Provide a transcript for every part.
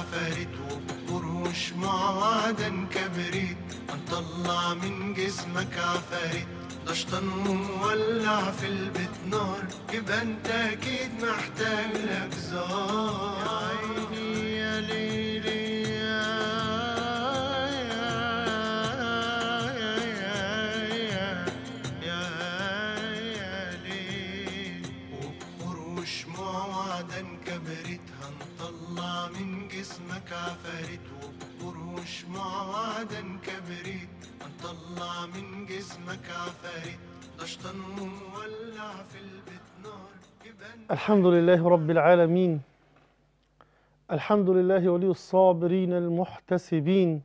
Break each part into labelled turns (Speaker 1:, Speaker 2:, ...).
Speaker 1: عفاريت وبقروش معادن كبريت هنطلع من جسمك عفاريت ده مولع ومولع في البيت نار يبقى انت اكيد محتاج لك زار وعدم كبريت نطلع من جسمك عفاريت ضشطن ومولع في البيت نار الحمد لله رب العالمين الحمد لله ولي الصابرين المحتسبين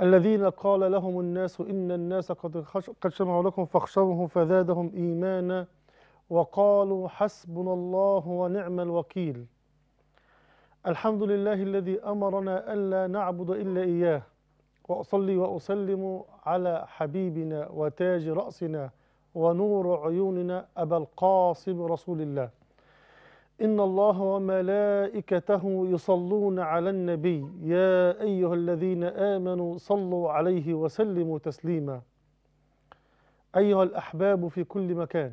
Speaker 1: الذين قال لهم الناس إن الناس قد, قد شمعوا لكم فاخشوهم فزادهم إيمانا وقالوا حسبنا الله ونعم الوكيل الحمد لله الذي أمرنا ألا نعبد إلا إياه واصلي واسلم على حبيبنا وتاج راسنا ونور عيوننا ابا القاسم رسول الله ان الله وملائكته يصلون على النبي يا ايها الذين امنوا صلوا عليه وسلموا تسليما ايها الاحباب في كل مكان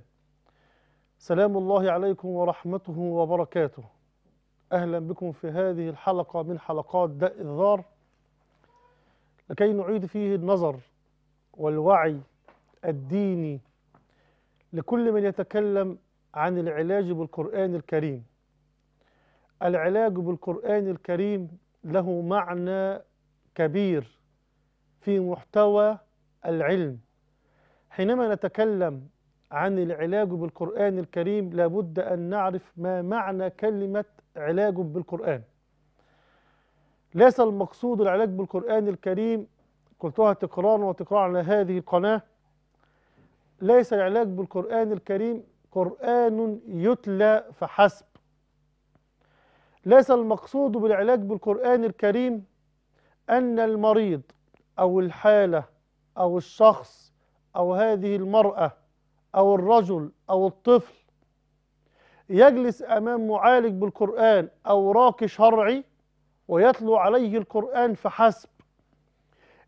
Speaker 1: سلام الله عليكم ورحمته وبركاته اهلا بكم في هذه الحلقه من حلقات داء الذار لكي نعيد فيه النظر والوعي الديني لكل من يتكلم عن العلاج بالقرآن الكريم العلاج بالقرآن الكريم له معنى كبير في محتوى العلم حينما نتكلم عن العلاج بالقرآن الكريم لابد أن نعرف ما معنى كلمة علاج بالقرآن ليس المقصود العلاج بالقرآن الكريم قلتها تكرارا وتكرارا على هذه القناة ليس العلاج بالقرآن الكريم قرآن يتلى فحسب ليس المقصود بالعلاج بالقرآن الكريم أن المريض أو الحالة أو الشخص أو هذه المرأة أو الرجل أو الطفل يجلس أمام معالج بالقرآن أو راقي شرعي ويتلو عليه القرآن فحسب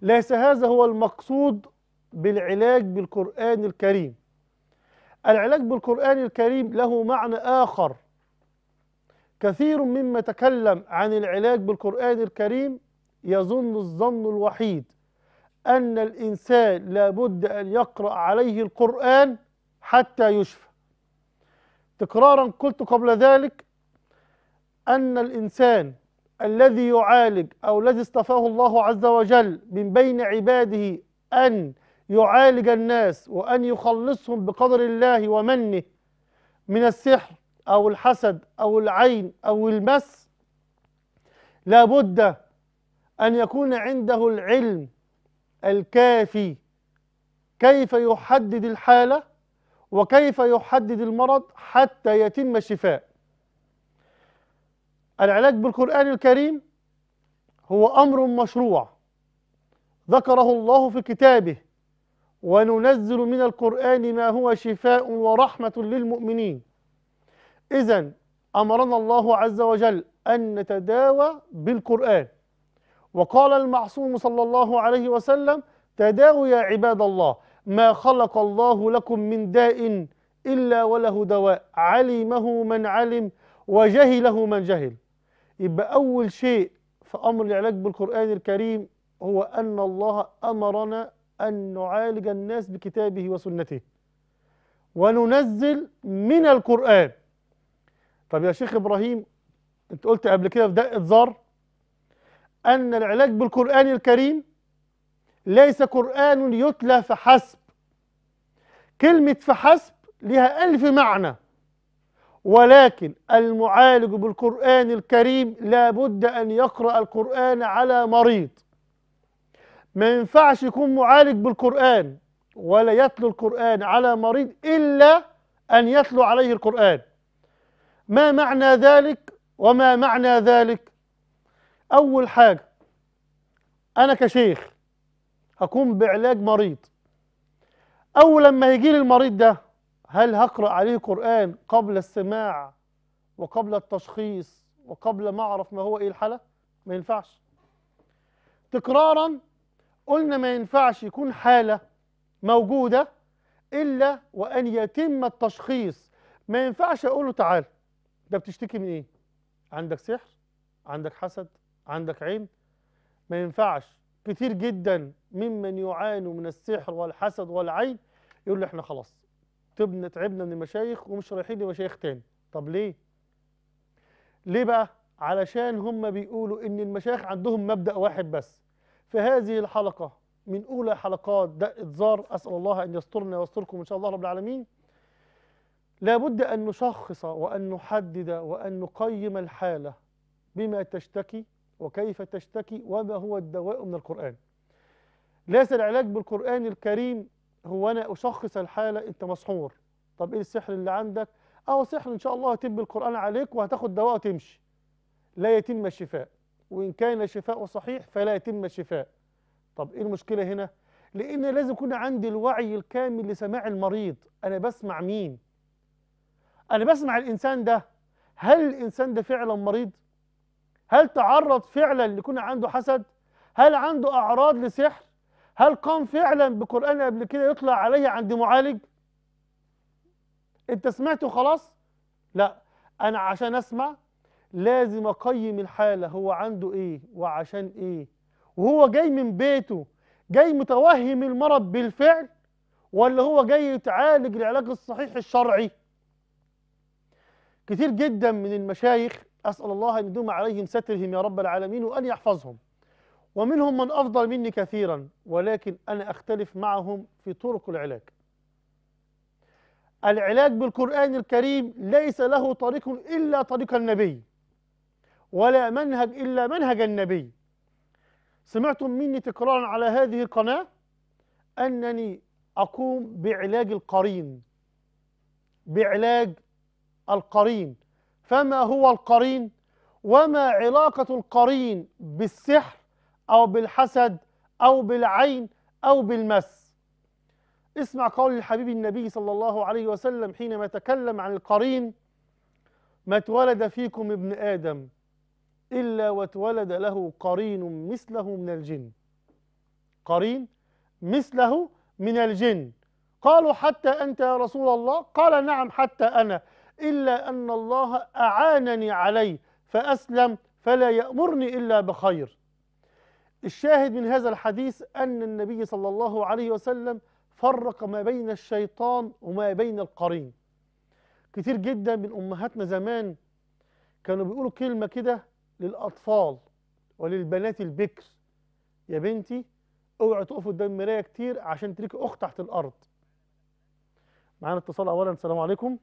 Speaker 1: ليس هذا هو المقصود بالعلاج بالقرآن الكريم العلاج بالقرآن الكريم له معنى آخر كثير مما تكلم عن العلاج بالقرآن الكريم يظن الظن الوحيد أن الإنسان لابد أن يقرأ عليه القرآن حتى يشفى تكرارا قلت قبل ذلك أن الإنسان الذي يعالج أو الذي اصطفاه الله عز وجل من بين عباده أن يعالج الناس وأن يخلصهم بقدر الله ومنه من السحر أو الحسد أو العين أو المس لابد أن يكون عنده العلم الكافي كيف يحدد الحالة وكيف يحدد المرض حتى يتم الشفاء العلاج بالقرآن الكريم هو أمر مشروع ذكره الله في كتابه وننزل من القرآن ما هو شفاء ورحمة للمؤمنين إذا أمرنا الله عز وجل أن نتداوى بالقرآن وقال المعصوم صلى الله عليه وسلم تداووا يا عباد الله ما خلق الله لكم من داء إلا وله دواء علمه من علم وجهله من جهل يبقى أول شيء في أمر العلاج بالقرآن الكريم هو أن الله أمرنا أن نعالج الناس بكتابه وسنته وننزل من القرآن طب يا شيخ إبراهيم أنت قلت قبل كده في دقة زر أن العلاج بالقرآن الكريم ليس قرآن يتلى فحسب كلمة فحسب لها ألف معنى ولكن المعالج بالقرآن الكريم لابد أن يقرأ القرآن على مريض ما ينفعش يكون معالج بالقرآن ولا يتلو القرآن على مريض إلا أن يتلو عليه القرآن ما معنى ذلك وما معنى ذلك أول حاجة أنا كشيخ هكون بعلاج مريض أول لما يجي لي المريض ده هل هقرأ عليه قرآن قبل السماع وقبل التشخيص وقبل ما أعرف ما هو إيه الحالة ما ينفعش تكرارا قلنا ما ينفعش يكون حالة موجودة إلا وأن يتم التشخيص ما ينفعش أقول له تعالى ده بتشتكي من إيه عندك سحر عندك حسد عندك عين ما ينفعش كتير جدا ممن يعانوا من السحر والحسد والعين يقول له احنا خلاص تبنا تعبنا من المشايخ ومش رايحين لمشايخ تاني طب ليه ليه بقى علشان هم بيقولوا ان المشايخ عندهم مبدا واحد بس في هذه الحلقه من اولى حلقات دق زار اسال الله ان يسترنا ويستركم ان شاء الله رب العالمين لابد ان نشخص وان نحدد وان نقيم الحاله بما تشتكي وكيف تشتكي وما هو الدواء من القران ليس العلاج بالقران الكريم هو انا اشخص الحاله انت مسحور طب ايه السحر اللي عندك اه سحر ان شاء الله هتب القران عليك وهتاخد دواء وتمشي لا يتم الشفاء وان كان شفاء صحيح فلا يتم الشفاء طب ايه المشكله هنا لان لازم يكون عندي الوعي الكامل لسماع المريض انا بسمع مين انا بسمع الانسان ده هل الانسان ده فعلا مريض هل تعرض فعلا ليكون عنده حسد هل عنده اعراض لسحر هل قام فعلا بقرآن قبل كده يطلع عليه عند معالج انت سمعته خلاص لا انا عشان اسمع لازم اقيم الحالة هو عنده ايه وعشان ايه وهو جاي من بيته جاي متوهم المرض بالفعل ولا هو جاي يتعالج العلاج الصحيح الشرعي كتير جدا من المشايخ اسال الله ان يدوم عليهم سترهم يا رب العالمين وان يحفظهم ومنهم من أفضل مني كثيرا ولكن أنا أختلف معهم في طرق العلاج العلاج بالقرآن الكريم ليس له طريق إلا طريق النبي ولا منهج إلا منهج النبي سمعتم مني تكرارا على هذه القناة أنني أقوم بعلاج القرين بعلاج القرين فما هو القرين وما علاقة القرين بالسحر أو بالحسد أو بالعين أو بالمس اسمع قول الحبيب النبي صلى الله عليه وسلم حينما تكلم عن القرين ما اتولد فيكم ابن آدم إلا واتولد له قرين مثله من الجن قرين مثله من الجن قالوا حتى أنت يا رسول الله قال نعم حتى أنا إلا أن الله أعانني عليه فأسلم فلا يأمرني إلا بخير الشاهد من هذا الحديث أن النبي صلى الله عليه وسلم فرق ما بين الشيطان وما بين القرين كتير جدا من أمهاتنا زمان كانوا بيقولوا كلمة كده للأطفال وللبنات البكر يا بنتي اوعي تقف قدام المراية كتير عشان تريك أخت تحت الأرض معانا اتصال أولا السلام عليكم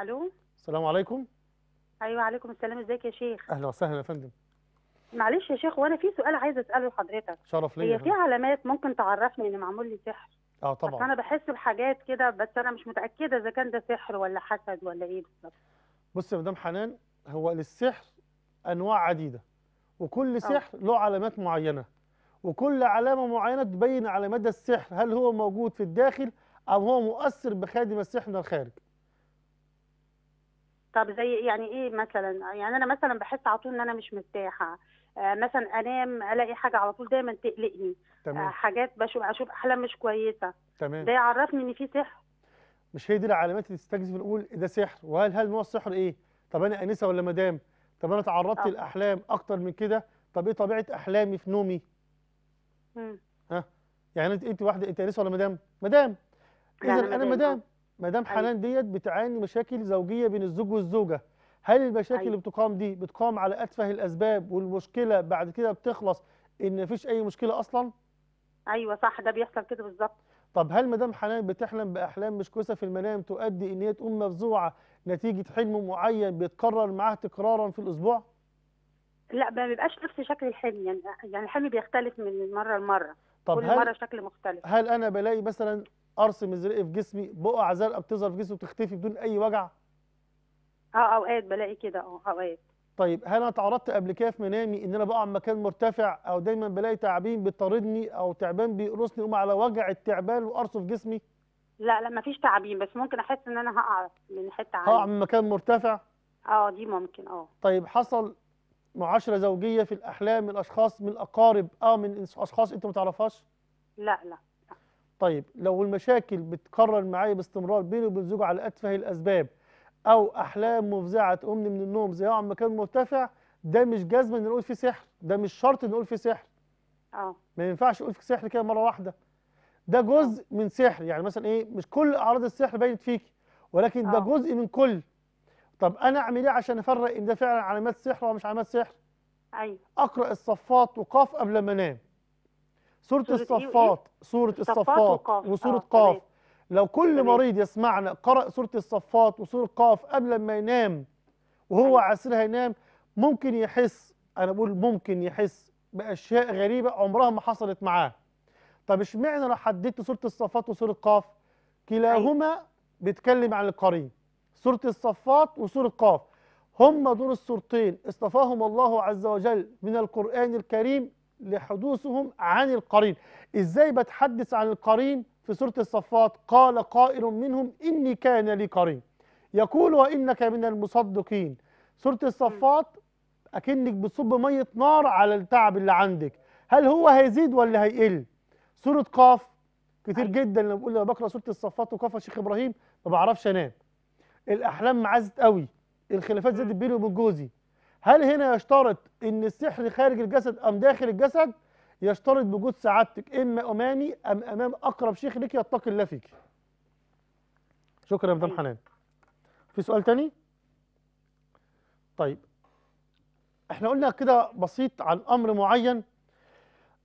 Speaker 1: ألو السلام عليكم
Speaker 2: أيوة عليكم السلام ازيك يا شيخ
Speaker 1: أهلا وسهلا يا فندم
Speaker 2: معلش يا شيخ وانا في سؤال عايز اساله لحضرتك
Speaker 1: شرف ليا هي في
Speaker 2: علامات ممكن تعرفني ان معمول لي سحر اه طبعا انا بحس بحاجات كده بس انا مش متاكده اذا كان ده سحر ولا حسد ولا ايه بالظبط
Speaker 1: بص يا مدام حنان هو للسحر انواع عديده وكل آه. سحر أوه. له علامات معينه وكل علامه معينه تبين على مدى السحر هل هو موجود في الداخل او هو مؤثر بخادم السحر من الخارج
Speaker 2: طب زي يعني ايه مثلا يعني انا مثلا بحس على طول ان انا مش مرتاحه آه، مثلا انام الاقي حاجه على طول دايما تقلقني آه، تمام. حاجات بشوف اشوف احلام مش كويسه تمام. ده يعرفني ان في سحر
Speaker 1: مش هي دي العلامات اللي تستجذب نقول إيه ده سحر وهل هل نوع السحر ايه طب انا انسه ولا مدام طب انا تعرضت أوه. لاحلام اكتر من كده طب ايه طبيعه احلامي في نومي مم. ها يعني انت واحده انت انسه ولا مدام مدام اذا انا مدام مدام أيوه. حنان ديت بتعاني مشاكل زوجيه بين الزوج والزوجه هل المشاكل أيوة. اللي بتقام دي بتقام على أتفه الأسباب والمشكلة بعد كده بتخلص إن مفيش أي مشكلة أصلا؟ أيوة صح ده بيحصل كده بالظبط طب هل مدام حنان بتحلم بأحلام مش كويسة في المنام تؤدي إن هي تقوم مفزوعة نتيجة حلم معين بيتكرر معاها تكرارا في الأسبوع؟
Speaker 2: لا ما بيبقاش نفس شكل الحلم يعني يعني الحلم بيختلف من مرة
Speaker 1: لمرة طب كل هل مرة شكل مختلف هل أنا بلاقي مثلا قرص مزرقي في جسمي بقع زرقاء بتظهر في جسمي بتختفي بدون أي وجع؟
Speaker 2: اه اوقات بلاقي كده اه اوقات
Speaker 1: طيب هل انا اتعرضت قبل كده في منامي ان انا بقع من مكان مرتفع او دايما بلاقي تعابين بتطاردني او تعبان بيقرصني اقوم على وجع التعبان وارصف جسمي؟
Speaker 2: لا لا مفيش تعابين بس ممكن احس ان انا هقع من حته عاليه هقع من
Speaker 1: مكان مرتفع؟
Speaker 2: اه دي ممكن اه
Speaker 1: طيب حصل معاشره زوجيه في الاحلام من اشخاص من الاقارب اه من اشخاص انت ما تعرفهاش؟ لا لا طيب لو المشاكل بتكرر معايا باستمرار بيني وبين زوجي على اتفه الاسباب او احلام مفزعه تقومني من النوم ذراع مكان مرتفع ده مش جزم ان نقول فيه سحر ده مش شرط ان نقول فيه سحر اه ما ينفعش اقول فيه سحر كده مره واحده ده جزء أوه. من سحر يعني مثلا ايه مش كل اعراض السحر باينه فيكي ولكن أوه. ده آه. جزء من كل طب انا اعمل ايه عشان افرق ان ده فعلا علامات سحر ولا مش علامات سحر ايوه اقرا الصفات وقاف قبل ما انام سوره إيه؟ الصفات إيه؟ سوره الصفات وسوره آه، قاف لو كل مريض يسمعنا قرأ سورة الصفات وسورة قاف قبل ما ينام وهو عسير هينام ممكن يحس أنا بقول ممكن يحس بأشياء غريبة عمرها ما حصلت معاه طب اشمعنى لو حددت سورة الصفات وسورة قاف كلاهما بيتكلم عن القرين سورة الصفات وسورة قاف هما دول السورتين اصطفاهم الله عز وجل من القرآن الكريم لحدوثهم عن القرين ازاي بتحدث عن القرين في سورة الصفات قال قائل منهم إني كان لي قرين يقول وإنك من المصدقين سورة الصفات أكنك بتصب مية نار على التعب اللي عندك هل هو هيزيد ولا هيقل سورة قاف كتير جدا لما بقول بقرا سورة الصفات وقاف يا شيخ إبراهيم ما بعرفش أنام الأحلام معزت قوي الخلافات زادت بيني وبين جوزي هل هنا يشترط ان السحر خارج الجسد ام داخل الجسد يشترط بوجود سعادتك اما امامي ام امام اقرب شيخ لك يتقي الله فيك شكرا يا مدام حنان في سؤال تاني طيب احنا قلنا كده بسيط عن امر معين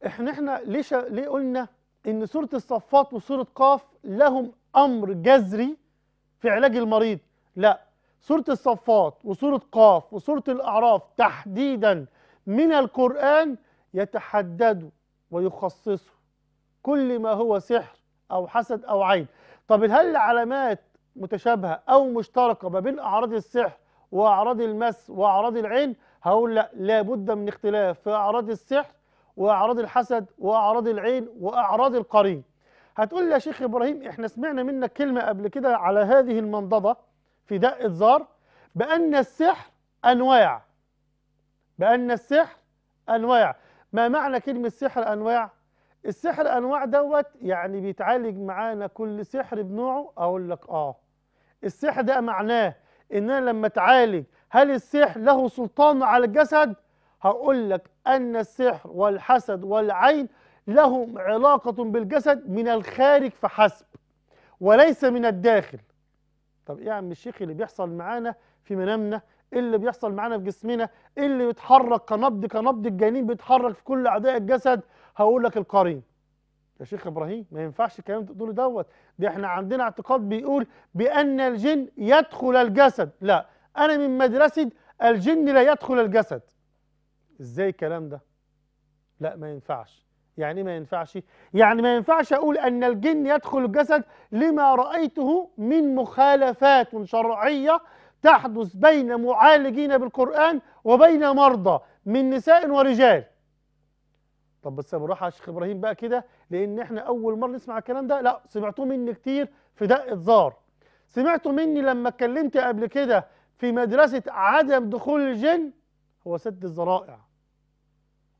Speaker 1: احنا احنا ليش ليه قلنا ان سوره الصفات وسوره قاف لهم امر جذري في علاج المريض لا سوره الصفات وسوره قاف وسوره الاعراف تحديدا من القران يتحددوا ويخصصوا كل ما هو سحر أو حسد أو عين طب هل علامات متشابهة أو مشتركة ما بين أعراض السحر وأعراض المس وأعراض العين هقول لا لابد من اختلاف في أعراض السحر وأعراض الحسد وأعراض العين وأعراض القرين هتقول لي يا شيخ إبراهيم إحنا سمعنا منك كلمة قبل كده على هذه المنضدة في دقة زار بأن السحر أنواع بأن السحر أنواع ما معنى كلمة سحر أنواع؟ السحر أنواع دوت يعني بيتعالج معانا كل سحر بنوعه أقول لك آه السحر ده معناه إن أنا لما أتعالج هل السحر له سلطان على الجسد؟ هقول لك أن السحر والحسد والعين لهم علاقة بالجسد من الخارج فحسب وليس من الداخل طب ايه يا عم الشيخ اللي بيحصل معانا في منامنا ايه اللي بيحصل معانا في جسمنا ايه اللي بيتحرك كنبض كنبض الجنين بيتحرك في كل اعضاء الجسد هقول لك القرين يا شيخ ابراهيم ما ينفعش الكلام ده بتقوله دوت ده احنا عندنا اعتقاد بيقول بان الجن يدخل الجسد لا انا من مدرسه الجن لا يدخل الجسد ازاي الكلام ده لا ما ينفعش يعني ايه ما ينفعش يعني ما ينفعش اقول ان الجن يدخل الجسد لما رايته من مخالفات شرعيه تحدث بين معالجين بالقرآن وبين مرضى من نساء ورجال طب بس بروح على الشيخ إبراهيم بقى كده لأن إحنا أول مرة نسمع الكلام ده لا سمعتوه مني كتير في دقة زار سمعتوا مني لما اتكلمت قبل كده في مدرسة عدم دخول الجن هو سد الذرائع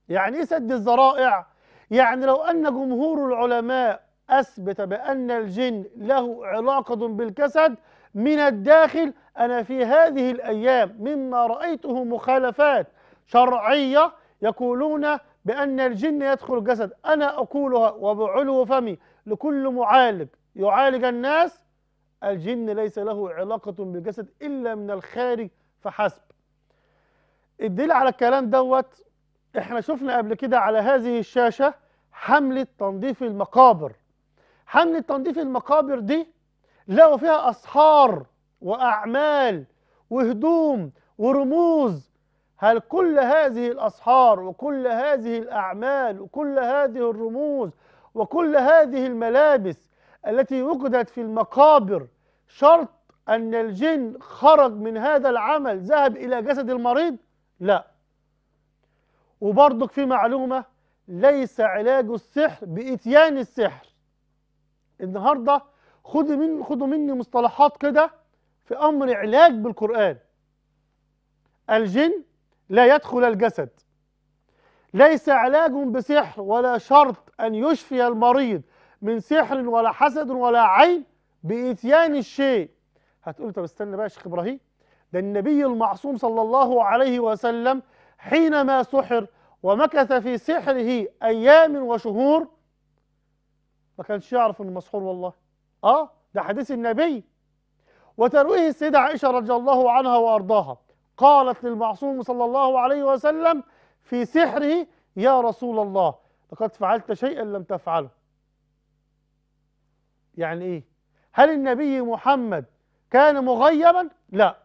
Speaker 1: يعني إيه سد الذرائع؟ يعني لو أن جمهور العلماء أثبت بأن الجن له علاقة بالجسد من الداخل أنا في هذه الأيام مما رأيته مخالفات شرعية يقولون بأن الجن يدخل الجسد أنا أقولها وبعلو فمي لكل معالج يعالج الناس الجن ليس له علاقة بالجسد إلا من الخارج فحسب الدليل على الكلام دوت احنا شفنا قبل كده على هذه الشاشة حملة تنظيف المقابر حملة تنظيف المقابر دي لقوا فيها أسحار وأعمال وهدوم ورموز هل كل هذه الأسحار وكل هذه الأعمال وكل هذه الرموز وكل هذه الملابس التي وجدت في المقابر شرط أن الجن خرج من هذا العمل ذهب إلى جسد المريض؟ لا وبرضك في معلومة ليس علاج السحر بإتيان السحر النهارده خد من خدوا مني مصطلحات كده في امر علاج بالقران الجن لا يدخل الجسد ليس علاج بسحر ولا شرط ان يشفي المريض من سحر ولا حسد ولا عين باتيان الشيء هتقول طب استنى بقى يا شيخ ابراهيم ده النبي المعصوم صلى الله عليه وسلم حينما سحر ومكث في سحره ايام وشهور ما كانش يعرف انه مسحور والله اه ده حديث النبي وترويه السيدة عائشة رضي الله عنها وأرضاها قالت للمعصوم صلى الله عليه وسلم في سحره يا رسول الله لقد فعلت شيئا لم تفعله يعني ايه هل النبي محمد كان مغيبا لا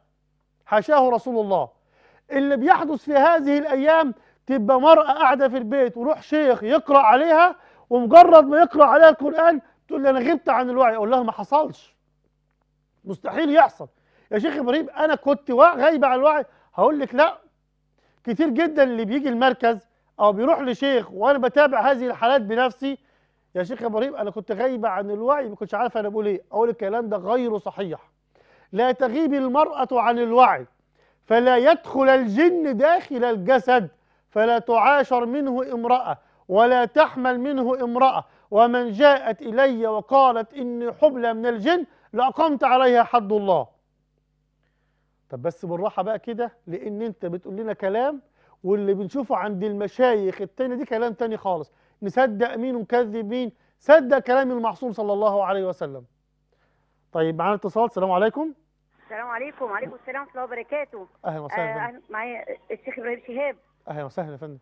Speaker 1: حاشاه رسول الله اللي بيحدث في هذه الايام تبقى مرأة قاعدة في البيت وروح شيخ يقرأ عليها ومجرد ما يقرأ عليها القرآن تقول لي انا غبت عن الوعي اقول لها ما حصلش مستحيل يحصل يا شيخ ابراهيم انا كنت غايبه عن الوعي هقول لك لا كتير جدا اللي بيجي المركز او بيروح لشيخ وانا بتابع هذه الحالات بنفسي يا شيخ ابراهيم انا كنت غايبه عن الوعي ما كنتش عارفه انا بقول ايه اقول الكلام ده غير صحيح لا تغيب المراه عن الوعي فلا يدخل الجن داخل الجسد فلا تعاشر منه امراه ولا تحمل منه امراه ومن جاءت إلي وقالت إني حبلى من الجن لأقمت عليها حد الله طب بس بالراحة بقى كده لأن أنت بتقول لنا كلام واللي بنشوفه عند المشايخ التانية دي كلام تاني خالص نصدق مين ونكذب مين صدق كلام المعصوم صلى الله عليه وسلم طيب معانا اتصال السلام عليكم
Speaker 3: السلام عليكم وعليكم السلام ورحمه الله وبركاته اهلا وسهلا معايا الشيخ ابراهيم شهاب
Speaker 1: اهلا وسهلا يا فندم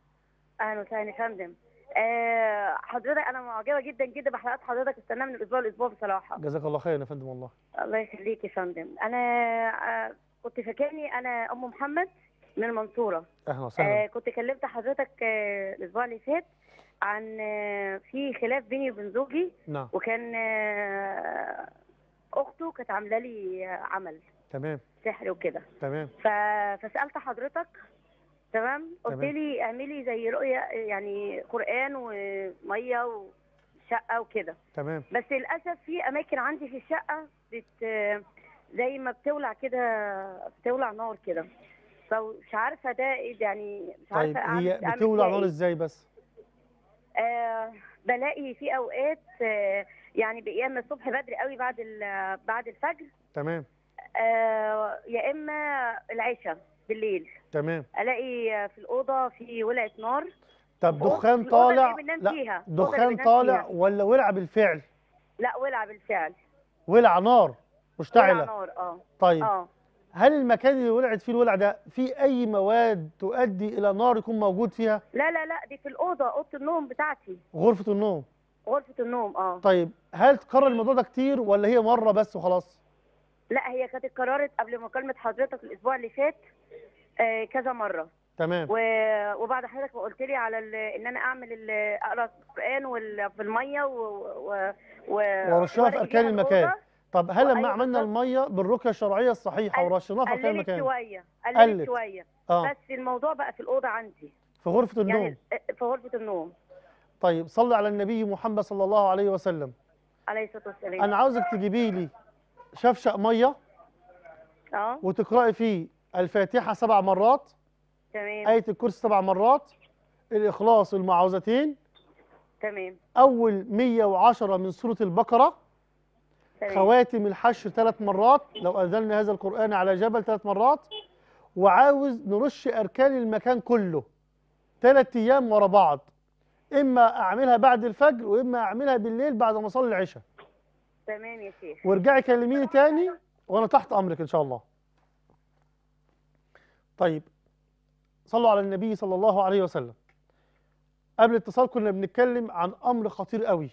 Speaker 3: اهلا وسهلا يا فندم آه، حضرتك انا معجبه جدا جدا بحلقات حضرتك استناها من الاسبوع لاسبوع بصراحه
Speaker 1: جزاك الله خير يا فندم والله
Speaker 3: الله يخليك يا فندم انا آه، كنت فاكرني انا ام محمد من المنصوره اهلا وسهلا آه كنت كلمت حضرتك آه الاسبوع اللي فات عن آه في خلاف بيني وبين زوجي نعم وكان آه اخته كانت عامله لي عمل تمام سحر وكده تمام فسالت حضرتك تمام قلت لي اعملي زي رؤيه يعني قران وميه وشقه وكده تمام بس للاسف في اماكن عندي في الشقه بت زي ما بتولع كده بتولع نار كده فمش عارفه ده إيه يعني مش عارفه طيب هي بتولع نار إيه. ازاي بس؟ آه بلاقي في اوقات آه يعني يا اما الصبح بدري قوي بعد بعد الفجر تمام آه يا اما العشاء بالليل تمام الاقي في الاوضه في ولعه نار
Speaker 1: طب دخان طالع لا دخان طالع ولا ولع بالفعل
Speaker 3: لا ولع بالفعل
Speaker 1: ولع نار مشتعله ولع نار
Speaker 3: اه طيب آه.
Speaker 1: هل المكان اللي ولعت فيه الولع ده في اي مواد تؤدي الى نار يكون موجود فيها
Speaker 3: لا لا لا دي في الاوضه اوضه النوم بتاعتي
Speaker 1: غرفه النوم
Speaker 3: غرفه النوم اه طيب
Speaker 1: هل تكرر الموضوع ده كتير ولا هي مره بس وخلاص
Speaker 3: لا هي كانت اتكررت قبل مكالمه حضرتك الاسبوع اللي فات آه، كذا مره تمام وبعد حضرتك ما قلت لي على ان انا اعمل اقرا القران في الميه و,
Speaker 1: في اركان المكان طب هل لما عملنا الميه بالرقيه الشرعيه الصحيحه ورشيناها في اركان المكان؟ شويه
Speaker 3: قللت شويه آه. بس الموضوع بقى في الاوضه عندي في غرفه يعني، النوم يعني في غرفه النوم
Speaker 1: طيب صلي على النبي محمد صلى الله عليه وسلم
Speaker 3: عليه الصلاه والسلام انا
Speaker 1: عاوزك تجيبي لي شفشق ميه اه وتقراي فيه الفاتحه سبع مرات تمام ايه الكرسي سبع مرات الاخلاص المعوذتين تمام اول 110 من سوره البقره تمام. خواتم الحشر ثلاث مرات لو انزلنا هذا القران على جبل ثلاث مرات وعاوز نرش اركان المكان كله ثلاث ايام ورا بعض اما اعملها بعد الفجر واما اعملها بالليل بعد ما اصلي العشاء
Speaker 3: تمام يا شيخ وارجعي
Speaker 1: كلميني تاني وانا تحت امرك ان شاء الله طيب صلوا على النبي صلى الله عليه وسلم قبل الاتصال كنا بنتكلم عن امر خطير قوي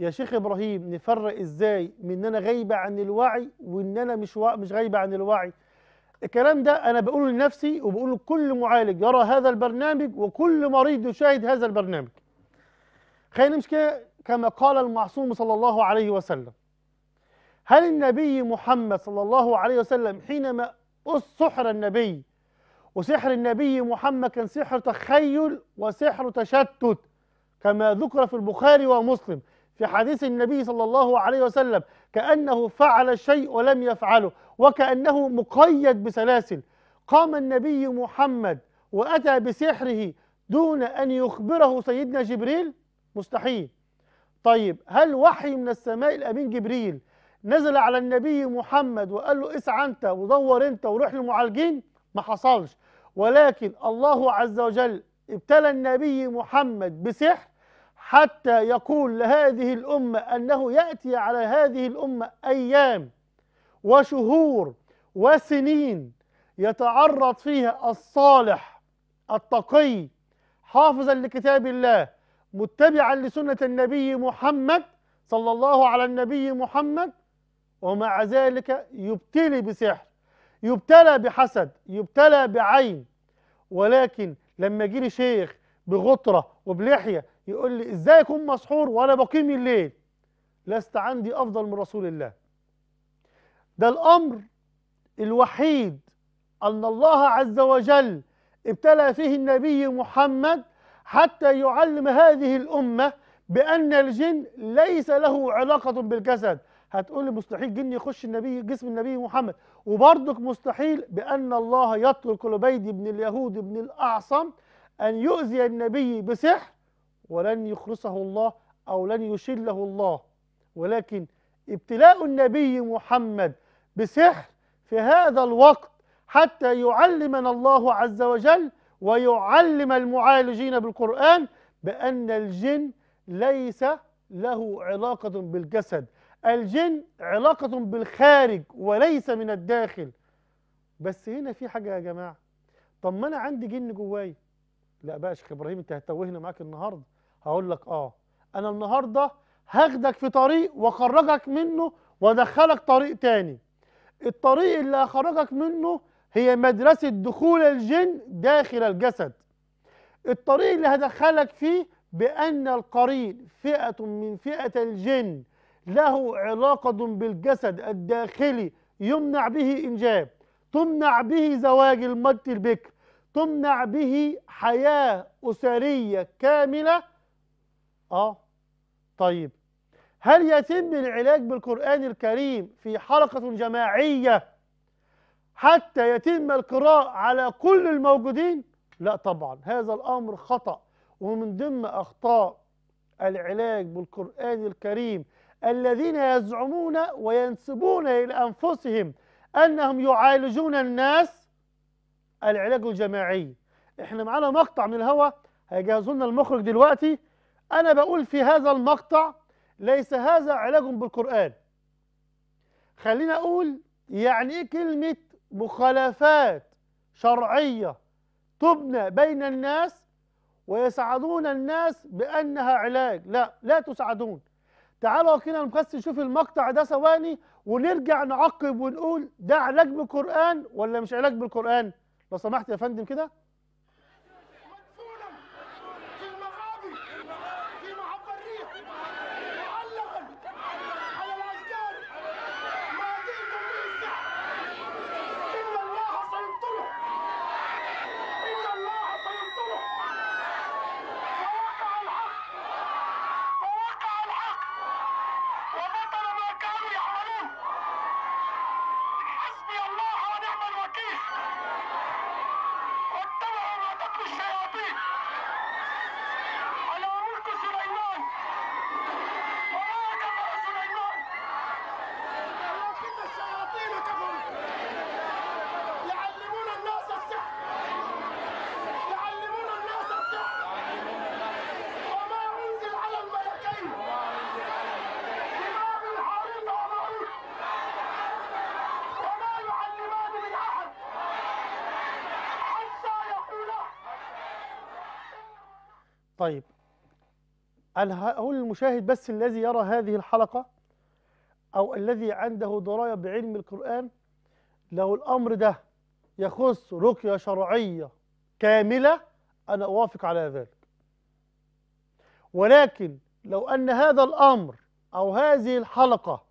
Speaker 1: يا شيخ ابراهيم نفرق ازاي من ان انا غايبه عن الوعي وان انا مش مش غايبه عن الوعي الكلام ده انا بقوله لنفسي وبقوله لكل معالج يرى هذا البرنامج وكل مريض يشاهد هذا البرنامج خلينا نمشي كده كما قال المعصوم صلى الله عليه وسلم هل النبي محمد صلى الله عليه وسلم حينما سحر النبي وسحر النبي محمد كان سحر تخيل وسحر تشتت كما ذكر في البخاري ومسلم في حديث النبي صلى الله عليه وسلم كأنه فعل الشيء ولم يفعله وكأنه مقيد بسلاسل قام النبي محمد وأتى بسحره دون أن يخبره سيدنا جبريل مستحيل طيب هل وحي من السماء الامين جبريل نزل على النبي محمد وقال له اسعى انت ودور انت وروح للمعالجين ما حصلش ولكن الله عز وجل ابتلى النبي محمد بسحر حتى يقول لهذه الامه انه ياتي على هذه الامه ايام وشهور وسنين يتعرض فيها الصالح التقي حافظا لكتاب الله متبعا لسنة النبي محمد صلى الله على النبي محمد ومع ذلك يبتلي بسحر يبتلى بحسد يبتلى بعين ولكن لما يجي لي شيخ بغطرة وبلحية يقول لي ازاي اكون مسحور وانا بقيم الليل لست عندي افضل من رسول الله ده الامر الوحيد ان الله عز وجل ابتلى فيه النبي محمد حتى يعلم هذه الأمة بأن الجن ليس له علاقة بالجسد هتقول لي مستحيل جن يخش النبي جسم النبي محمد وبرضك مستحيل بأن الله يترك لبيد بن اليهود بن الأعصم أن يؤذي النبي بسحر ولن يخلصه الله أو لن يشله الله ولكن ابتلاء النبي محمد بسحر في هذا الوقت حتى يعلمنا الله عز وجل ويعلم المعالجين بالقرآن بأن الجن ليس له علاقة بالجسد الجن علاقة بالخارج وليس من الداخل بس هنا في حاجة يا جماعة طب ما أنا عندي جن جوايا لا بقى شيخ إبراهيم أنت هتوهنا معاك النهاردة هقول لك آه أنا النهاردة هاخدك في طريق وأخرجك منه وأدخلك طريق تاني الطريق اللي هخرجك منه هي مدرسة دخول الجن داخل الجسد الطريق اللي هدخلك فيه بأن القرين فئة من فئة الجن له علاقة بالجسد الداخلي يمنع به إنجاب تمنع به زواج المجد البكر تمنع به حياة أسرية كاملة آه طيب هل يتم العلاج بالقرآن الكريم في حلقة جماعية حتى يتم القراءة على كل الموجودين لا طبعا هذا الأمر خطأ ومن ضمن أخطاء العلاج بالقرآن الكريم الذين يزعمون وينسبون إلى أنفسهم أنهم يعالجون الناس العلاج الجماعي احنا معانا مقطع من الهوا هيجهزوا لنا المخرج دلوقتي أنا بقول في هذا المقطع ليس هذا علاج بالقرآن خلينا أقول يعني إيه كلمة مخالفات شرعية تبنى بين الناس ويسعدون الناس بأنها علاج لا لا تسعدون تعالوا كنا بس نشوف المقطع ده ثواني ونرجع نعقب ونقول ده علاج بالقرآن ولا مش علاج بالقرآن لو سمحت يا فندم كده هل المشاهد بس الذي يرى هذه الحلقة أو الذي عنده دراية بعلم القرآن لو الأمر ده يخص رقية شرعية كاملة أنا أوافق على ذلك ولكن لو أن هذا الأمر أو هذه الحلقة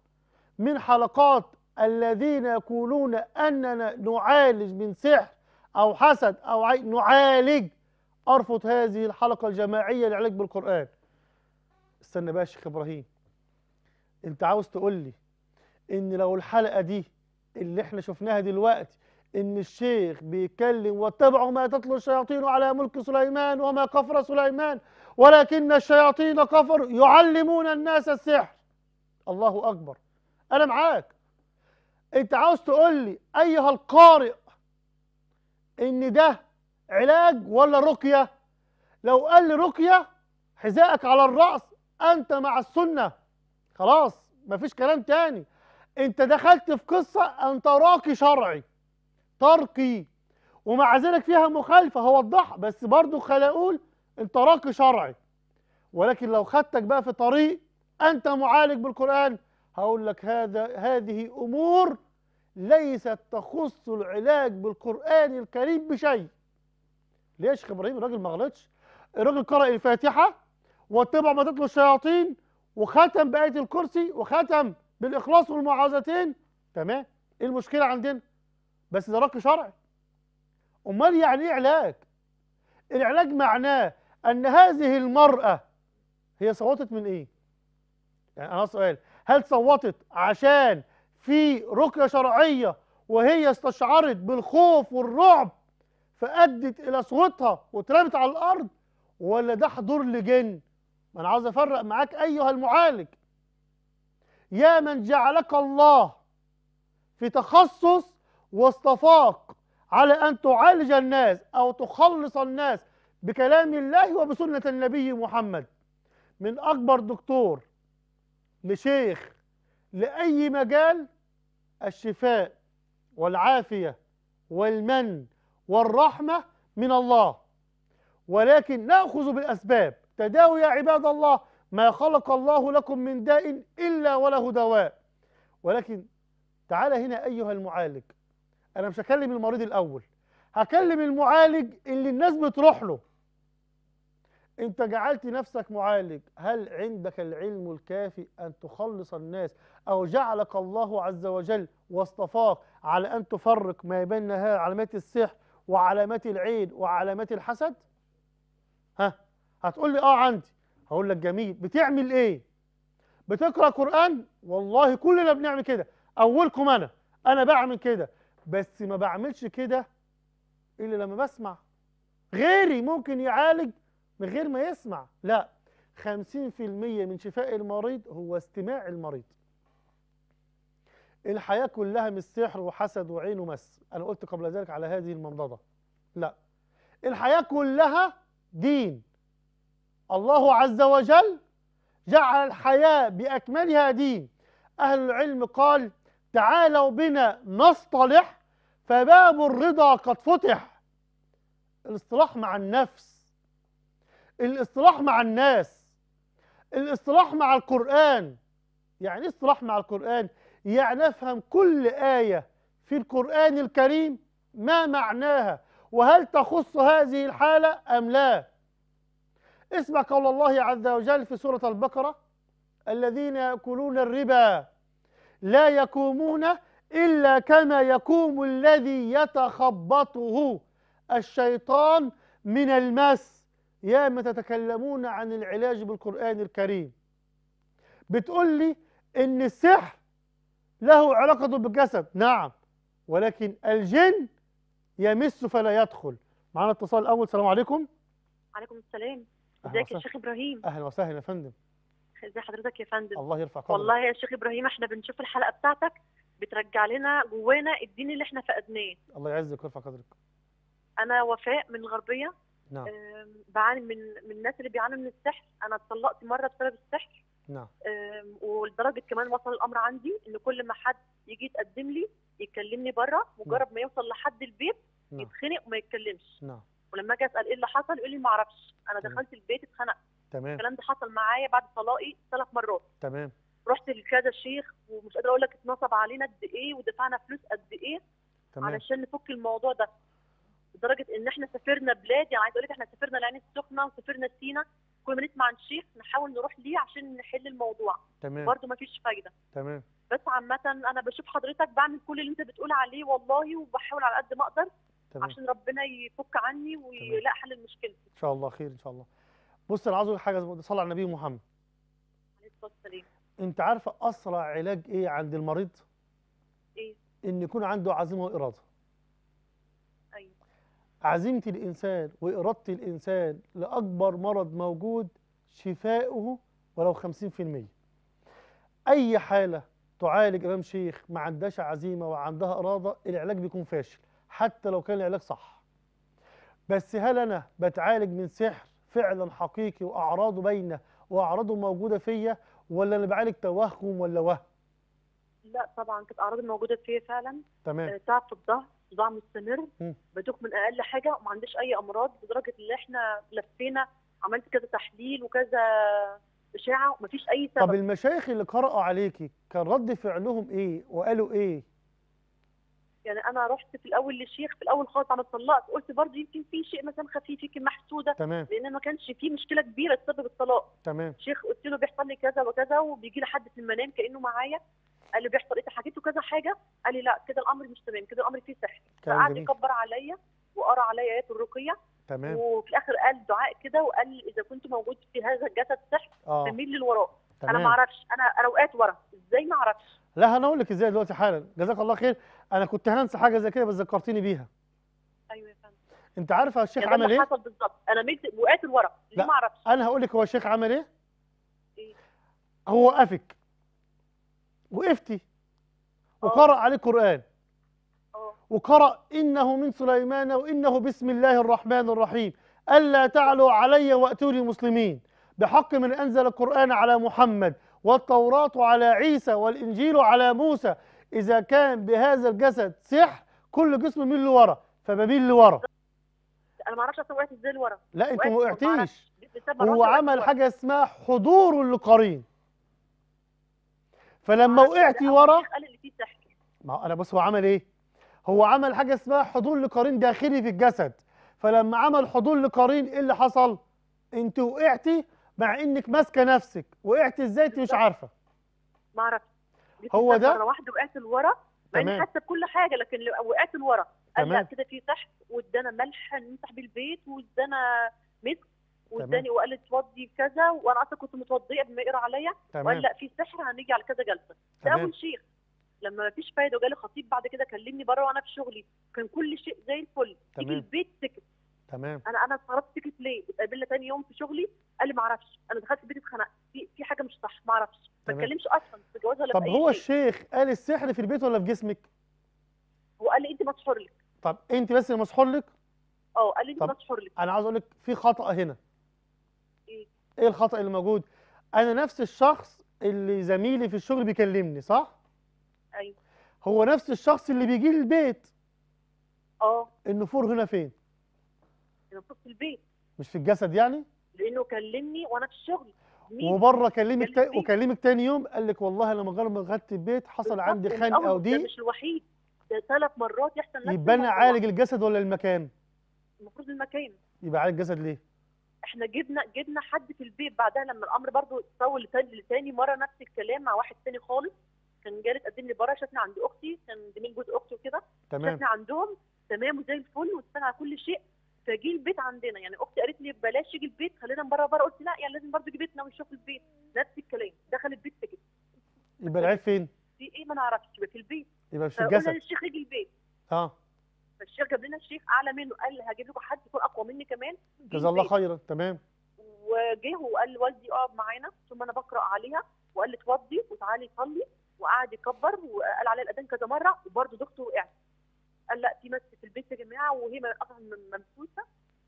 Speaker 1: من حلقات الذين يقولون أننا نعالج من سحر أو حسد أو عين نعالج أرفض هذه الحلقة الجماعية للعلاج بالقرآن استنى بقى يا شيخ ابراهيم انت عاوز تقول لي ان لو الحلقه دي اللي احنا شفناها دلوقتي ان الشيخ بيتكلم واتبعوا ما تتلو الشياطين على ملك سليمان وما كفر سليمان ولكن الشياطين كفر يعلمون الناس السحر الله اكبر انا معاك انت عاوز تقول لي ايها القارئ ان ده علاج ولا رقيه لو قال لي رقيه حذائك على الراس انت مع السنه خلاص مفيش كلام تاني انت دخلت في قصه انت راقي شرعي ترقي ومع ذلك فيها مخالفه هو وضحها بس برضه اقول انت راقي شرعي ولكن لو خدتك بقى في طريق انت معالج بالقران هقول لك هذا هذه امور ليست تخص العلاج بالقران الكريم بشيء ليه يا شيخ ابراهيم الراجل ما غلطش الراجل قرأ الفاتحه وطبع ما الشياطين وختم بآية الكرسي وختم بالإخلاص والمعاذتين تمام إيه المشكلة عندنا؟ بس ده رق شرعي أمال يعني إيه علاج؟ العلاج معناه أن هذه المرأة هي صوتت من إيه؟ يعني أنا سؤال هل صوتت عشان في رقية شرعية وهي استشعرت بالخوف والرعب فأدت إلى صوتها واترمت على الأرض ولا ده حضور لجن؟ ما انا عاوز افرق معاك ايها المعالج يا من جعلك الله في تخصص واصطفاك على ان تعالج الناس او تخلص الناس بكلام الله وبسنه النبي محمد من اكبر دكتور لشيخ لاي مجال الشفاء والعافيه والمن والرحمه من الله ولكن ناخذ بالاسباب تداوي يا عباد الله ما خلق الله لكم من داء إلا وله دواء ولكن تعال هنا أيها المعالج أنا مش هكلم المريض الأول هكلم المعالج اللي الناس بتروح له انت جعلت نفسك معالج هل عندك العلم الكافي ان تخلص الناس او جعلك الله عز وجل واصطفاك على ان تفرق ما بين علامات السحر وعلامات العين وعلامات الحسد ها هتقول لي اه عندي هقول لك جميل بتعمل ايه بتقرا قران والله كلنا بنعمل كده اولكم انا انا بعمل كده بس ما بعملش كده الا لما بسمع غيري ممكن يعالج من غير ما يسمع لا 50% من شفاء المريض هو استماع المريض الحياة كلها مش سحر وحسد وعين ومس أنا قلت قبل ذلك على هذه المنضدة لا الحياة كلها دين الله عز وجل جعل الحياة بأكملها دين أهل العلم قال تعالوا بنا نصطلح فباب الرضا قد فتح الاصطلاح مع النفس الاصطلاح مع الناس الاصطلاح مع القرآن يعني ايه اصطلاح مع القرآن؟ يعني افهم كل آية في القرآن الكريم ما معناها وهل تخص هذه الحالة أم لا؟ اسمع قول الله عز وجل في سورة البقرة الذين يأكلون الربا لا يقومون إلا كما يقوم الذي يتخبطه الشيطان من المس يا ما تتكلمون عن العلاج بالقرآن الكريم بتقول لي إن السحر له علاقة بالجسد نعم ولكن الجن يمس فلا يدخل معنا اتصال أول السلام عليكم
Speaker 4: عليكم السلام ازيك يا شيخ ابراهيم
Speaker 1: اهلا وسهلا يا فندم
Speaker 4: ازي حضرتك يا فندم الله يرفع قدرك والله يا شيخ ابراهيم احنا بنشوف الحلقه بتاعتك بترجع لنا جوانا الدين اللي احنا فقدناه
Speaker 1: الله يعزك ويرفع قدرك
Speaker 4: انا وفاء من الغربيه نعم بعاني من من الناس اللي بيعانوا من السحر انا اتطلقت مره بسبب السحر نعم ولدرجه كمان وصل الامر عندي ان كل ما حد يجي يتقدم لي يكلمني بره نعم. مجرد ما يوصل لحد البيت نعم. يتخنق وما يتكلمش نعم ولما اجي اسال ايه اللي حصل يقول لي ما اعرفش انا دخلت البيت اتخنقت تمام الكلام ده حصل معايا بعد طلاقي ثلاث مرات تمام رحت لكذا شيخ ومش قادره اقول لك اتنصب علينا قد ايه ودفعنا فلوس قد ايه تمام. علشان نفك الموضوع ده لدرجه ان احنا سافرنا بلاد يعني عايز اقول لك احنا سافرنا العين السخنه وسافرنا سينا كل ما نسمع عن شيخ نحاول نروح ليه عشان نحل الموضوع تمام برده ما فيش فايده تمام بس عامه انا بشوف حضرتك بعمل كل اللي انت بتقول عليه والله وبحاول على قد ما اقدر تمام. عشان ربنا يفك عني ويلاقي حل لمشكلتي
Speaker 1: ان شاء الله خير ان شاء الله بص انا عاوز اقول حاجه صلي على النبي محمد انت عارفه اسرع علاج ايه عند المريض ايه ان يكون عنده عزيمه واراده ايوه عزيمه الانسان واراده الانسان لاكبر مرض موجود شفائه ولو 50% اي حاله تعالج امام شيخ ما عندهاش عزيمه وعندها اراده العلاج بيكون فاشل حتى لو كان العلاج صح بس هل انا بتعالج من سحر فعلا حقيقي واعراضه باينه واعراضه موجوده فيا ولا انا بعالج توهم ولا وهم
Speaker 4: لا طبعا كانت اعراض موجوده فيا فعلا تمام آه، تعب في الظهر صداع مستمر بدوخ من اقل حاجه وما عنديش اي امراض لدرجه ان احنا لفينا عملت كذا تحليل وكذا اشاعه ومفيش اي سبب طب
Speaker 1: المشايخ اللي قرأوا عليكي كان رد فعلهم ايه وقالوا ايه
Speaker 4: يعني انا رحت في الاول للشيخ في الاول خالص انا اتطلقت قلت برضه يمكن في شيء مثلا خفيف يمكن محسوده تمام لان ما كانش في مشكله كبيره تسبب الطلاق تمام شيخ قلت له بيحصل لي كذا وكذا وبيجي لي حد في المنام كانه معايا قال لي بيحصل ايه حكيت له كذا حاجه قال لي لا كده الامر مش تمام كده الامر فيه سحر فقعد يكبر عليا وقرا عليا ايات الرقيه
Speaker 1: تمام وفي
Speaker 4: الاخر قال دعاء كده وقال اذا كنت موجود في هذا الجسد سحر آه. فميل للوراء تمام. انا ما اعرفش انا انا وقعت ورا ازاي ما اعرفش
Speaker 1: لا انا اقول لك ازاي دلوقتي حالا جزاك الله خير انا كنت هنسى حاجه زي كده بس ذكرتيني بيها ايوه يا فندم انت عارفه الشيخ عمل ايه؟ حصل
Speaker 4: بالظبط انا مد وقعت الورق
Speaker 1: ليه ما اعرفش انا هقول لك هو الشيخ عمل ايه؟ ايه هو وقفك وقفتي آه. وقرأ عليك قرآن آه. وقرأ إنه من سليمان وإنه بسم الله الرحمن الرحيم ألا تعلوا علي وأتوني مسلمين بحق من أنزل القرآن على محمد والتوراة على عيسى والإنجيل على موسى إذا كان بهذا الجسد سحر كل جسم مين لورا فبميل لورا
Speaker 4: أنا معرفش أصلا وقعت إزاي لورا لا أنت ما وقعتيش هو عمل حاجة
Speaker 1: اسمها حضور لقرين فلما وقعتي ورا ما أنا بص هو عمل إيه؟ هو عمل حاجة اسمها حضور لقرين داخلي في الجسد فلما عمل حضور لقرين إيه اللي حصل؟ أنت وقعتي مع انك ماسكه نفسك وقعتي ازاي انت مش عارفه ما اعرفش هو ده مره
Speaker 4: واحده وقعت لورا مع اني حاسه بكل حاجه لكن وقعت لورا قال لا كده في سحر وادانا ملح نمسح بالبيت وادانا مسك واداني وقال لي اتوضي كذا وانا اصلا كنت متوضيه بما يقرا عليا وقال لا في سحر هنيجي على كذا جلسه ده اول شيخ لما ما فيش فايده وجالي خطيب بعد كده كلمني بره وانا في شغلي كان كل شيء زي الفل تيجي البيت سكت تمام انا انا اتصرفت تيكت ليه؟ اتقابلنا تاني يوم في شغلي قال لي ما اعرفش انا دخلت البيت اتخنقت في في حاجه مش صح ما اعرفش ما اتكلمش اصلا في جواز ولا طب في هو
Speaker 1: الشيخ قال السحر في البيت ولا في جسمك؟ هو قال لي انت مسحور لك طب انت بس اللي مسحور لك؟ اه قال لي انت مسحور لك انا عاوز اقول لك في خطا هنا ايه؟ ايه الخطا اللي موجود؟ انا نفس الشخص اللي زميلي في الشغل بيكلمني صح؟ ايوه هو نفس الشخص اللي بيجي البيت اه النفور هنا فين؟
Speaker 4: المفروض في البيت
Speaker 1: مش في الجسد يعني
Speaker 4: لانه كلمني وانا في الشغل وبره
Speaker 1: كلمك تا... وكلمك تاني يوم قال لك والله انا مجرد ما غدت البيت حصل عندي خانقه ودي ده مش
Speaker 4: الوحيد ده ثلاث مرات يحصل نفس يبقى انا عالج
Speaker 1: الجسد ولا المكان؟
Speaker 4: المفروض المكان
Speaker 1: يبقى عالج الجسد ليه؟
Speaker 4: احنا جبنا جبنا حد في البيت بعدها لما الامر برضه اتطول لتاني لتاني مره نفس الكلام مع واحد تاني خالص كان جالي اتقدم لي بره شافني عند اختي كان زميل جوز اختي وكده تمام شافني عندهم تمام وزي الفل واستنى على كل شيء جه البيت عندنا يعني اختي قالت لي بلاش يجي البيت خلينا بره بره قلت لا يعني لازم برضه يجي بيتنا ويشوف البيت نفس الكلام دخل البيت سكت
Speaker 1: يبقى العيب فين؟
Speaker 4: في ايه ما نعرفش يبقى في البيت يبقى مش في الجسد للشيخ يجي البيت اه فالشيخ جاب لنا الشيخ اعلى منه قال لي هجيب لكم حد يكون اقوى مني كمان جزاه الله خيرا تمام وجه وقال والدي اقعد معانا ثم انا بقرا عليها وقال لي اتوضي وتعالي صلي وقعد يكبر وقال عليا الاذان كذا مره وبرده دكتور وقعت قال لا في مسجد في البيت يا جماعه وهي اصلا ممسوسه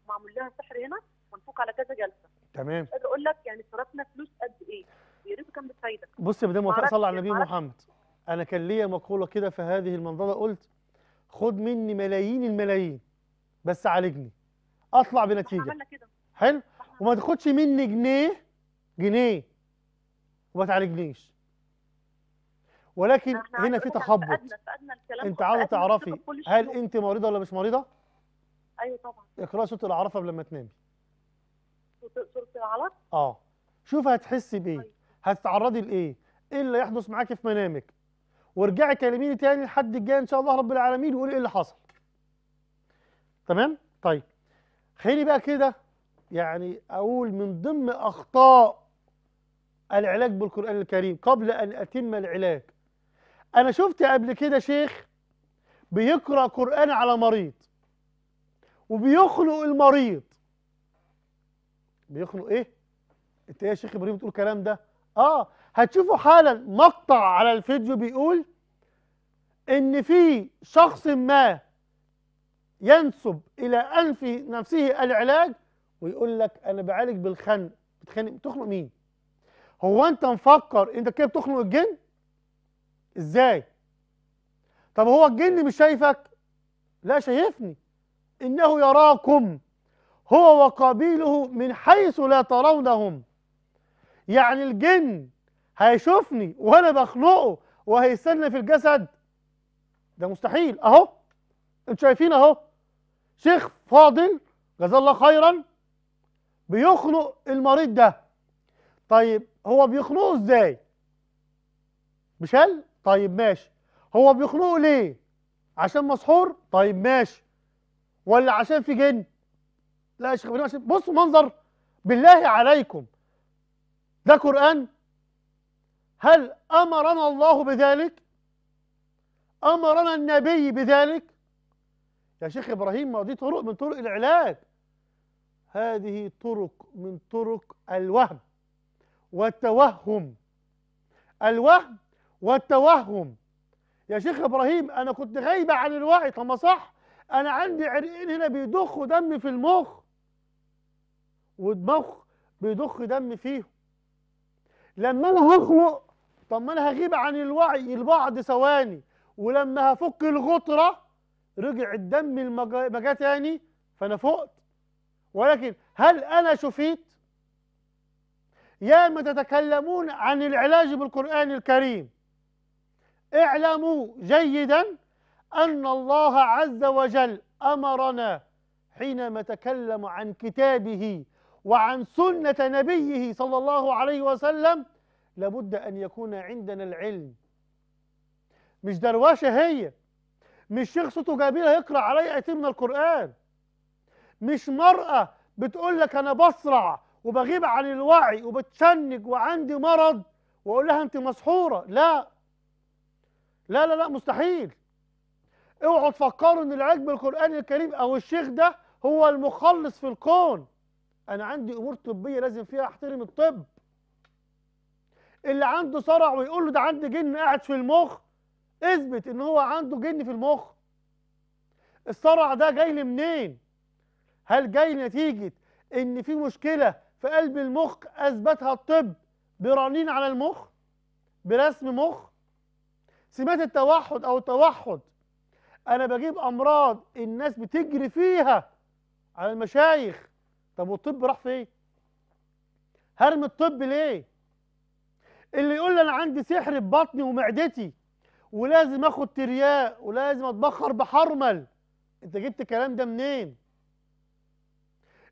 Speaker 4: ومعمول لها سحر هنا ونفوق على كذا جلسه تمام اقول لك يعني صرفنا فلوس قد ايه يا ريت كان بتفايدك بص يا مدام وفاء صلى على النبي محمد
Speaker 1: انا كان ليا مقوله كده في هذه المنظره قلت خد مني ملايين الملايين بس عالجني اطلع بنتيجه عملنا كده حلو وما تاخدش مني جنيه جنيه وما تعالجنيش ولكن هنا في تخبط
Speaker 4: انت عاوزه تعرفي هل
Speaker 1: انت مريضه ولا مش مريضه؟ ايوه طبعا اقراي سوره العرفه قبل ما تنامي
Speaker 4: سوره العرفه؟
Speaker 1: اه شوف هتحسي بايه؟ أيوة. هتتعرضي لايه؟ ايه اللي هيحدث معاكي في منامك؟ وارجعي كلميني تاني لحد الجاي ان شاء الله رب العالمين وقولي ايه اللي حصل. تمام؟ طيب خلي بقى كده يعني اقول من ضمن اخطاء العلاج بالقران الكريم قبل ان اتم العلاج انا شفت قبل كده شيخ بيقرا قران على مريض وبيخلق المريض بيخلق ايه انت ايه يا شيخ ابراهيم بتقول الكلام ده اه هتشوفوا حالا مقطع على الفيديو بيقول ان في شخص ما ينسب الى انف نفسه العلاج ويقول لك انا بعالج بالخنق بتخنق تخنق مين هو انت مفكر انت كده بتخنق الجن ازاي طب هو الجن إيه؟ مش شايفك لا شايفني انه يراكم هو وقبيله من حيث لا ترونهم يعني الجن هيشوفني وانا بخلقه وهيستنى في الجسد ده مستحيل اهو انتوا شايفين اهو شيخ فاضل جزاه الله خيرا بيخلق المريض ده طيب هو بيخلقه ازاي هل طيب ماشي هو بيخلقه ليه عشان مسحور طيب ماشي ولا عشان في جن لا يا شيخ عشان بصوا منظر بالله عليكم ده قرآن هل أمرنا الله بذلك أمرنا النبي بذلك يا شيخ إبراهيم ما دي طرق من طرق العلاج هذه طرق من طرق الوهم والتوهم الوهم والتوهم يا شيخ ابراهيم انا كنت غايبه عن الوعي طب ما صح انا عندي عرقين هنا بيضخوا دم في المخ والمخ بيضخ دم فيهم لما انا هخلق طب ما انا هغيب عن الوعي لبعض ثواني ولما هفك الغطره رجع الدم المجا تاني فانا فقت ولكن هل انا شفيت ياما تتكلمون عن العلاج بالقران الكريم اعلموا جيدا أن الله عز وجل أمرنا حينما تكلم عن كتابه وعن سنة نبيه صلى الله عليه وسلم لابد أن يكون عندنا العلم مش درواشة هي مش شيخ صوته جميل هيقرأ عليا آيتين من القرآن مش مرأة بتقول لك أنا بسرع وبغيب عن الوعي وبتشنج وعندي مرض وأقول لها أنت مسحورة لا لا لا لا مستحيل اوعوا تفكروا ان العلم بالقران الكريم او الشيخ ده هو المخلص في الكون انا عندي امور طبيه لازم فيها احترم الطب اللي عنده صرع ويقول له ده عندي جن قاعد في المخ اثبت ان هو عنده جن في المخ الصرع ده جاي لي منين هل جاي نتيجه ان في مشكله في قلب المخ اثبتها الطب برنين على المخ برسم مخ سمات التوحد او التوحد انا بجيب امراض الناس بتجري فيها على المشايخ طب والطب راح فين هرم الطب ليه اللي يقول لي انا عندي سحر في بطني ومعدتي ولازم اخد ترياق ولازم اتبخر بحرمل انت جبت الكلام ده منين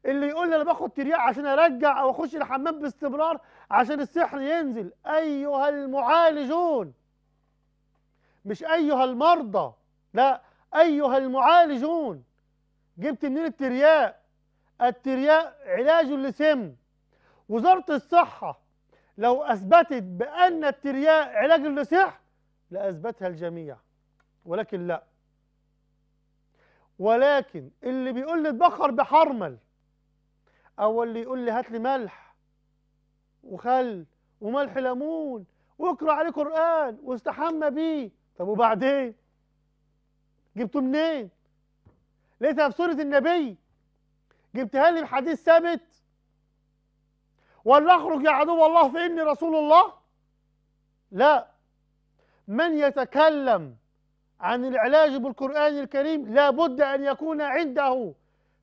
Speaker 1: اللي يقول لي انا باخد ترياق عشان ارجع او اخش الحمام باستمرار عشان السحر ينزل ايها المعالجون مش أيها المرضى لا أيها المعالجون جبت منين الترياق الترياق علاج لسم وزارة الصحة لو أثبتت بأن الترياق علاج لسحر لأثبتها الجميع ولكن لا ولكن اللي بيقول لي اتبخر بحرمل أو اللي يقول لي هات لي ملح وخل وملح ليمون واقرا عليه قرآن واستحمى بيه طب وبعدين جبته منين لقيتها في سورة النبي جبتها لي بحديث ثابت ولا اخرج يا عدو الله فاني رسول الله لا من يتكلم عن العلاج بالقرآن الكريم لابد أن يكون عنده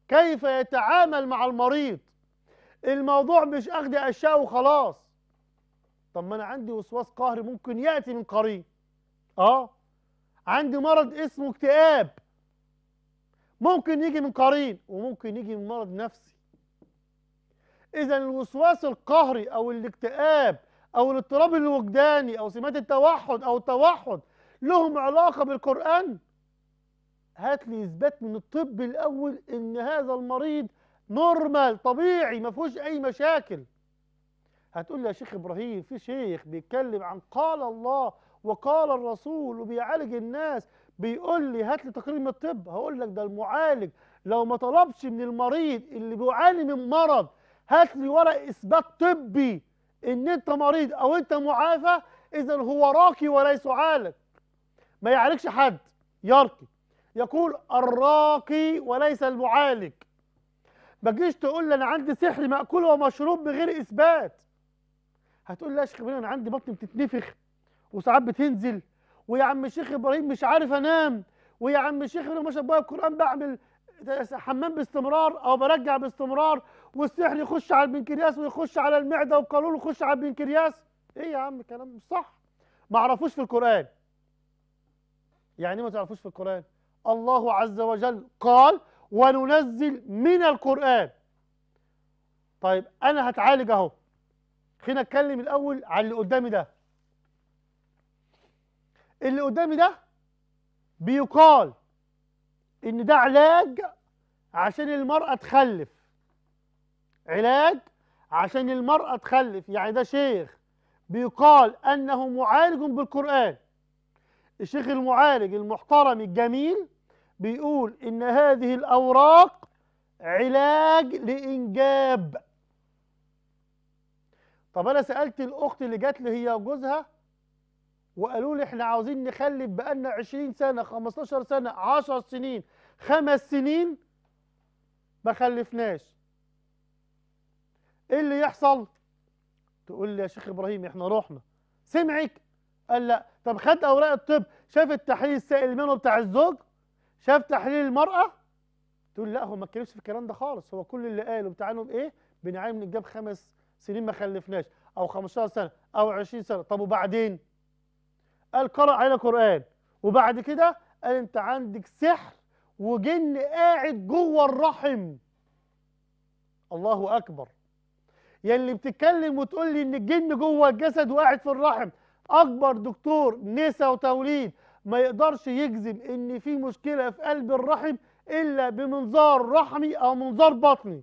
Speaker 1: كيف يتعامل مع المريض الموضوع مش أخذ أشياء وخلاص طب ما أنا عندي وسواس قهري ممكن يأتي من قريب اه عندي مرض اسمه اكتئاب ممكن يجي من قرين وممكن يجي من مرض نفسي اذا الوسواس القهري او الاكتئاب او الاضطراب الوجداني او سمات التوحد او التوحد لهم علاقه بالقران هات لي اثبات من الطب الاول ان هذا المريض نورمال طبيعي ما فيهوش اي مشاكل هتقول لي يا شيخ ابراهيم في شيخ بيتكلم عن قال الله وقال الرسول وبيعالج الناس بيقول لي هات لي تقرير من الطب هقول لك ده المعالج لو ما طلبش من المريض اللي بيعاني من مرض هات لي ورق اثبات طبي ان انت مريض او انت معافى اذا هو راقي وليس عالج ما يعالجش حد يرقي يقول الراقي وليس المعالج ما تجيش تقول لي انا عندي سحر ماكول ومشروب بغير اثبات هتقول لي يا شيخ انا عندي بطني بتتنفخ وساعات بتنزل ويا عم شيخ ابراهيم مش عارف انام ويا عم شيخ ما مش بقى القران بعمل حمام باستمرار او برجع باستمرار والسحر يخش على البنكرياس ويخش على المعده والقولون يخش على البنكرياس ايه يا عم الكلام مش صح ما عرفوش في القران يعني ايه ما تعرفوش في القران الله عز وجل قال وننزل من القران طيب انا هتعالج اهو خلينا اتكلم الاول على اللي قدامي ده اللي قدامي ده بيقال ان ده علاج عشان المرأة تخلف علاج عشان المرأة تخلف يعني ده شيخ بيقال أنه معالج بالقرآن الشيخ المعالج المحترم الجميل بيقول إن هذه الأوراق علاج لإنجاب طب أنا سألت الأخت اللي جات لي هي وجوزها وقالوا لي احنا عاوزين نخلف بقالنا 20 سنه 15 سنه 10 سنين خمس سنين ما خلفناش ايه اللي يحصل تقول لي يا شيخ ابراهيم احنا رحنا سمعك قال لا طب خد اوراق الطب شاف التحليل السائل منه بتاع الزوج شاف تحليل المراه تقول لا هو ما اتكلمش في الكلام ده خالص هو كل اللي قاله بتاعنهم ايه بنعاني من الجاب خمس سنين ما خلفناش او 15 سنه او 20 سنه طب وبعدين قال قرأ علينا قرآن وبعد كده قال انت عندك سحر وجن قاعد جوه الرحم الله اكبر يا يعني اللي بتتكلم وتقول لي ان الجن جوه الجسد وقاعد في الرحم اكبر دكتور نسا وتوليد ما يقدرش يجزم ان في مشكله في قلب الرحم الا بمنظار رحمي او منظار بطني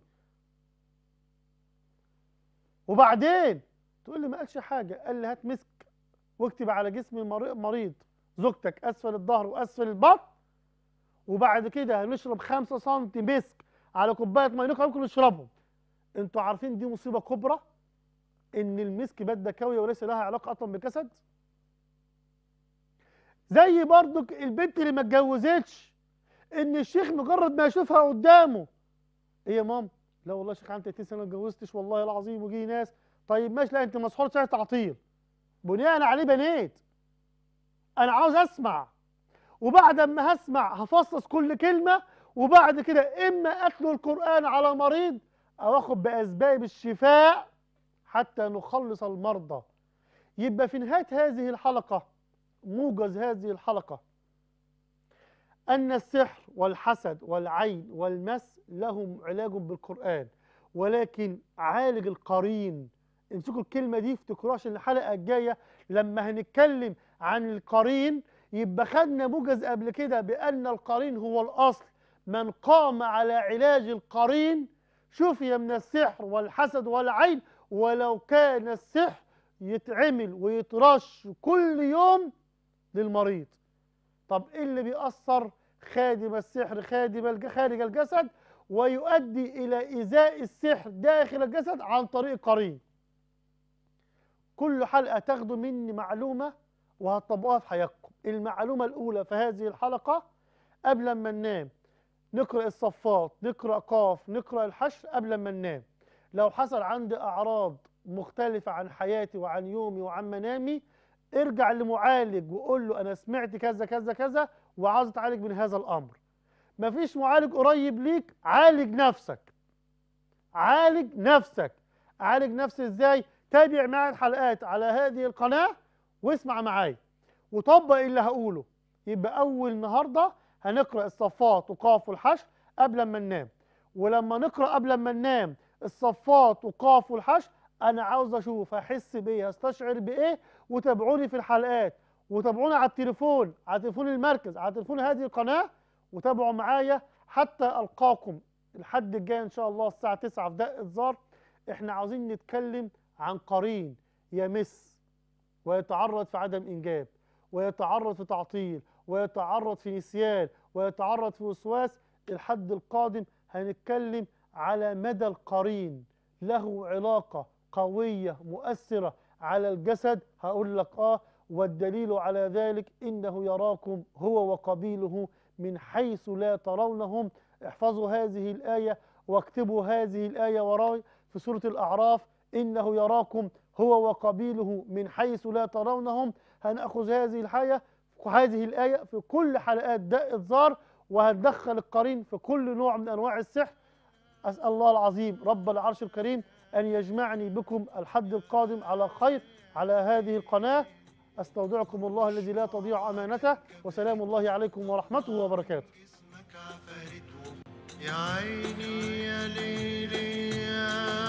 Speaker 1: وبعدين تقول لي ما قالش حاجه قال لي هات مسك واكتب على جسم المريض زوجتك اسفل الظهر واسفل البطن وبعد كده هنشرب 5 سم مسك على كوبايه ميه ممكن نشربهم انتوا عارفين دي مصيبه كبرى ان المسك ماده كاويه وليس لها علاقه اصلا بالجسد زي برضك البنت اللي ما اتجوزتش ان الشيخ مجرد ما يشوفها قدامه ايه يا ماما لا والله شيخ عندي 30 سنه ما اتجوزتش والله العظيم وجي ناس طيب ماشي لا انت مسحور ساعه تعطيل بناء عليه بنيت انا عاوز اسمع وبعد ما هسمع هفصص كل كلمه وبعد كده اما اتلو القران على مريض او اخد باسباب الشفاء حتى نخلص المرضى يبقى في نهايه هذه الحلقه موجز هذه الحلقه ان السحر والحسد والعين والمس لهم علاج بالقران ولكن عالج القرين امسكوا الكلمة دي في عشان الحلقة الجاية لما هنتكلم عن القرين يبقى خدنا موجز قبل كده بأن القرين هو الأصل من قام على علاج القرين شفي من السحر والحسد والعين ولو كان السحر يتعمل ويترش كل يوم للمريض طب ايه اللي بيأثر خادم السحر خادم خارج الجسد ويؤدي إلى إزاء السحر داخل الجسد عن طريق قرين كل حلقة تاخدوا مني معلومة وهتطبقوها في حياتكم المعلومة الأولى في هذه الحلقة قبل ما ننام نقرأ الصفات نقرأ قاف نقرأ الحشر قبل ما ننام لو حصل عندي أعراض مختلفة عن حياتي وعن يومي وعن منامي ارجع لمعالج وقول له أنا سمعت كذا كذا كذا وعاوز اتعالج من هذا الأمر مفيش معالج قريب ليك عالج نفسك عالج نفسك عالج نفسي إزاي؟ تابع معي الحلقات على هذه القناة واسمع معايا وطبق اللي هقوله يبقى أول النهاردة هنقرأ الصفات وقاف والحشر قبل ما ننام ولما نقرأ قبل ما ننام الصفات وقاف والحشر أنا عاوز أشوف هحس بإيه أستشعر بإيه وتابعوني في الحلقات وتابعونا على التليفون على تليفون المركز على تليفون هذه القناة وتابعوا معايا حتى ألقاكم الحد الجاي إن شاء الله الساعة 9 في دق الزار احنا عاوزين نتكلم عن قرين يمس ويتعرض في عدم إنجاب ويتعرض في تعطيل ويتعرض في نسيان ويتعرض في وسواس الحد القادم هنتكلم على مدى القرين له علاقة قوية مؤثرة على الجسد هقول لك آه والدليل على ذلك إنه يراكم هو وقبيله من حيث لا ترونهم احفظوا هذه الآية واكتبوا هذه الآية وراي في سورة الأعراف إنه يراكم هو وقبيله من حيث لا ترونهم هنأخذ هذه الحياة هذه الآية في كل حلقات داء الزار وهندخل القرين في كل نوع من أنواع السحر أسأل الله العظيم رب العرش الكريم أن يجمعني بكم الحد القادم على خير على هذه القناة أستودعكم الله الذي لا تضيع أمانته وسلام الله عليكم ورحمته وبركاته يا عيني يا ليلي
Speaker 4: يا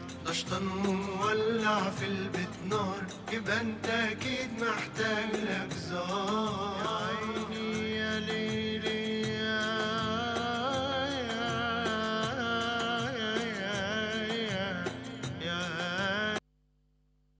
Speaker 1: قشطان مولع في البيت نار يبقى انت اكيد محتاج لك زار